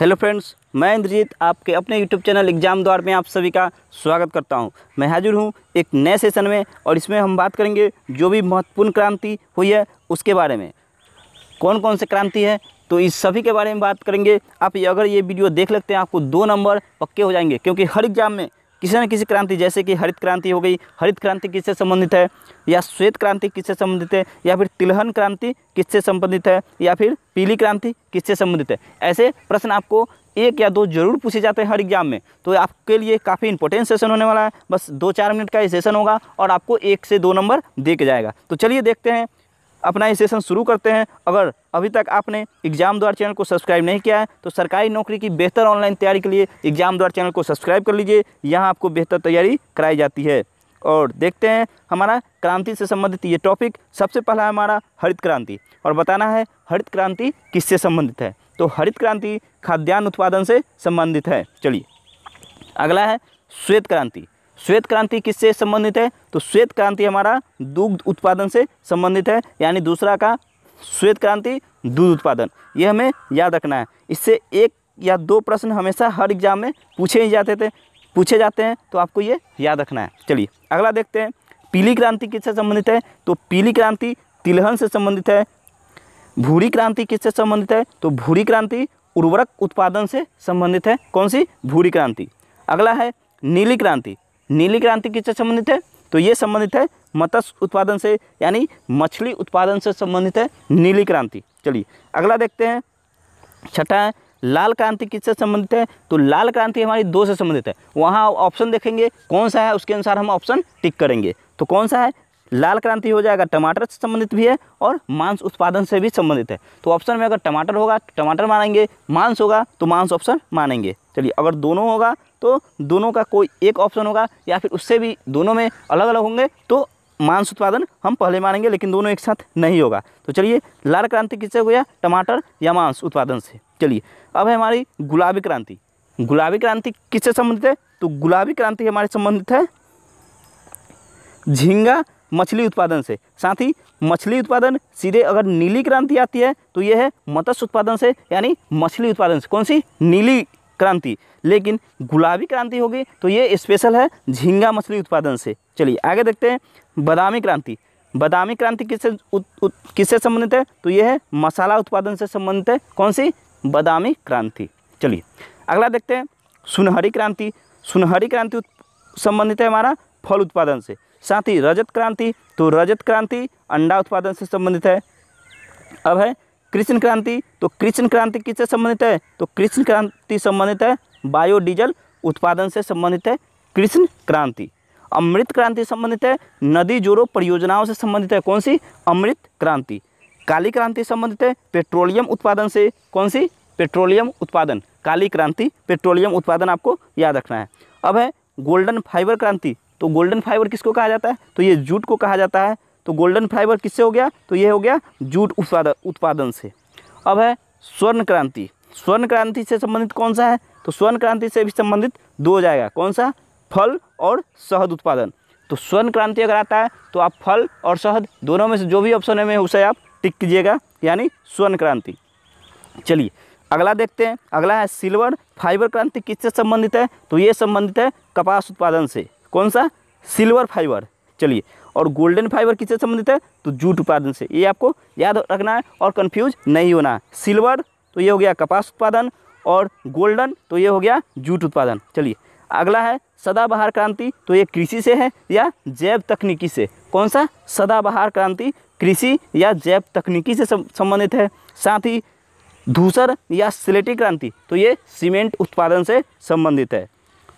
hello friends मैं इंद्रजीत आपके अपने यूट्यूब चैनल एग्जाम द्वार में आप सभी का स्वागत करता हूं मैं हाजिर हूं एक नए सेशन में और इसमें हम बात करेंगे जो भी महत्वपूर्ण क्रांति हुई है उसके बारे में कौन कौन से क्रांति है तो इस सभी के बारे में बात करेंगे आप अगर ये वीडियो देख लेते हैं आपको दो नंबर पक्के हो जाएंगे क्योंकि हर एग्ज़ाम में किसी न किसी क्रांति जैसे कि हरित क्रांति हो गई हरित क्रांति किससे संबंधित है या श्वेत क्रांति किससे संबंधित है या फिर तिलहन क्रांति किससे संबंधित है या फिर पीली क्रांति किससे संबंधित है ऐसे प्रश्न आपको एक या दो जरूर पूछे जाते हैं हर एग्जाम में तो आपके लिए काफ़ी इंपॉर्टेंट सेशन होने वाला है बस दो चार मिनट का ये सेशन होगा और आपको एक से दो नंबर दे के जाएगा तो चलिए देखते हैं अपना ये सेशन शुरू करते हैं अगर अभी तक आपने एग्जाम द्वार चैनल को सब्सक्राइब नहीं किया है तो सरकारी नौकरी की बेहतर ऑनलाइन तैयारी के लिए एग्जाम द्वार चैनल को सब्सक्राइब कर लीजिए यहाँ आपको बेहतर तैयारी कराई जाती है और देखते हैं हमारा क्रांति से संबंधित ये टॉपिक सबसे पहला है हमारा हरित क्रांति और बताना है हरित क्रांति किससे संबंधित है तो हरित क्रांति खाद्यान्न उत्पादन से संबंधित है चलिए अगला है श्वेत क्रांति श्वेत क्रांति किससे संबंधित है तो श्वेत क्रांति हमारा दुग्ध उत्पादन से संबंधित है यानी दूसरा का श्वेत क्रांति दूध उत्पादन ये हमें याद रखना है इससे एक या दो प्रश्न हमेशा हर एग्जाम में पूछे ही जाते थे पूछे जाते हैं तो आपको ये याद रखना है चलिए अगला देखते हैं पीली क्रांति किससे संबंधित है तो पीली क्रांति तिलहन से संबंधित है भूरी क्रांति किससे संबंधित है तो भूरी क्रांति उर्वरक उत्पादन से संबंधित है कौन सी भूरी क्रांति अगला है नीली क्रांति नीली क्रांति किससे संबंधित है तो ये संबंधित है मत्स्य उत्पादन से यानी मछली उत्पादन से संबंधित है नीली क्रांति चलिए अगला देखते हैं छठा है लाल क्रांति किससे संबंधित है तो लाल क्रांति हमारी दो से संबंधित है वहाँ ऑप्शन देखेंगे कौन सा है उसके अनुसार हम ऑप्शन टिक करेंगे तो कौन सा है लाल क्रांति हो जाएगा टमाटर से संबंधित भी है और मांस उत्पादन से भी संबंधित है तो ऑप्शन में अगर टमाटर होगा तो टमाटर मानेंगे मांस होगा तो मांस ऑप्शन मानेंगे चलिए अगर दोनों होगा तो दोनों का कोई एक ऑप्शन होगा या फिर उससे भी दोनों में अलग अलग होंगे तो मांस उत्पादन हम पहले मानेंगे लेकिन दोनों एक साथ नहीं होगा तो चलिए लाल क्रांति किससे हो गया टमाटर या मांस उत्पादन से चलिए अब है हमारी गुलाबी क्रांति गुलाबी क्रांति किससे संबंधित है तो गुलाबी क्रांति हमारे संबंधित है झींगा मछली उत्पादन से साथ ही मछली उत्पादन सीधे अगर नीली क्रांति आती है तो यह है मत्स्य उत्पादन से यानी मछली उत्पादन से कौन सी नीली क्रांति लेकिन गुलाबी क्रांति होगी तो ये स्पेशल है झींगा मछली उत्पादन से चलिए आगे देखते हैं बादामी क्रांति बादामी क्रांति किससे किससे संबंधित है तो ये है मसाला उत्पादन से संबंधित है कौन सी बादामी क्रांति चलिए अगला देखते हैं सुनहरी क्रांति सुनहरी क्रांति संबंधित है हमारा फल उत्पादन से साथ ही रजत क्रांति तो रजत क्रांति अंडा उत्पादन से संबंधित है अब है कृष्ण क्रांति तो कृष्ण क्रांति किससे संबंधित है तो कृष्ण क्रांति संबंधित है बायोडीजल उत्पादन से संबंधित है कृष्ण क्रांति अमृत क्रांति संबंधित है नदी जोड़ो परियोजनाओं से संबंधित है कौन सी अमृत क्रांति काली क्रांति संबंधित है पेट्रोलियम उत्पादन से कौन सी पेट्रोलियम उत्पादन काली क्रांति पेट्रोलियम उत्पादन आपको याद रखना है अब है गोल्डन फाइबर क्रांति तो गोल्डन फाइबर किसको कहा जाता है तो ये जूट को कहा जाता है तो गोल्डन फाइबर किससे हो गया तो ये हो गया जूट उत्पादन उत्पादन से अब है स्वर्ण क्रांति स्वर्ण क्रांति से संबंधित कौन सा है तो स्वर्ण क्रांति से भी संबंधित दो हो जाएगा कौन सा फल और शहद उत्पादन तो स्वर्ण क्रांति अगर आता है तो आप फल और शहद दोनों में से जो भी ऑप्शन है में उसे आप टिक कीजिएगा यानी स्वर्ण क्रांति चलिए अगला देखते हैं अगला है सिल्वर फाइबर क्रांति किससे संबंधित है तो ये संबंधित है कपास उत्पादन से कौन सा सिल्वर फाइबर चलिए और गोल्डन फाइबर किससे संबंधित है तो जूट उत्पादन से ये आपको याद रखना है और कन्फ्यूज नहीं होना है सिल्वर तो ये हो गया कपास उत्पादन और गोल्डन तो ये हो गया जूट उत्पादन चलिए अगला है सदाबहार क्रांति तो ये कृषि से है या जैव तकनीकी से कौन सा सदाबहार क्रांति कृषि या जैव तकनीकी से संबंधित है साथ ही धूसर या सिलेटी क्रांति तो ये सीमेंट उत्पादन से संबंधित है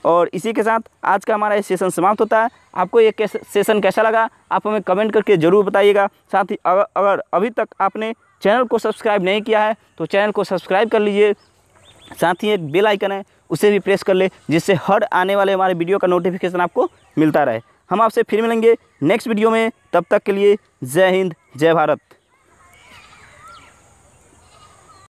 और इसी के साथ आज का हमारा ये सेशन समाप्त होता है आपको ये कैस, सेशन कैसा लगा आप हमें कमेंट करके ज़रूर बताइएगा साथ ही अगर, अगर अभी तक आपने चैनल को सब्सक्राइब नहीं किया है तो चैनल को सब्सक्राइब कर लीजिए साथ ही एक बेल आइकन है उसे भी प्रेस कर ले जिससे हर आने वाले हमारे वीडियो का नोटिफिकेशन आपको मिलता रहे हम आपसे फिर मिलेंगे नेक्स्ट वीडियो में तब तक के लिए जय हिंद जय भारत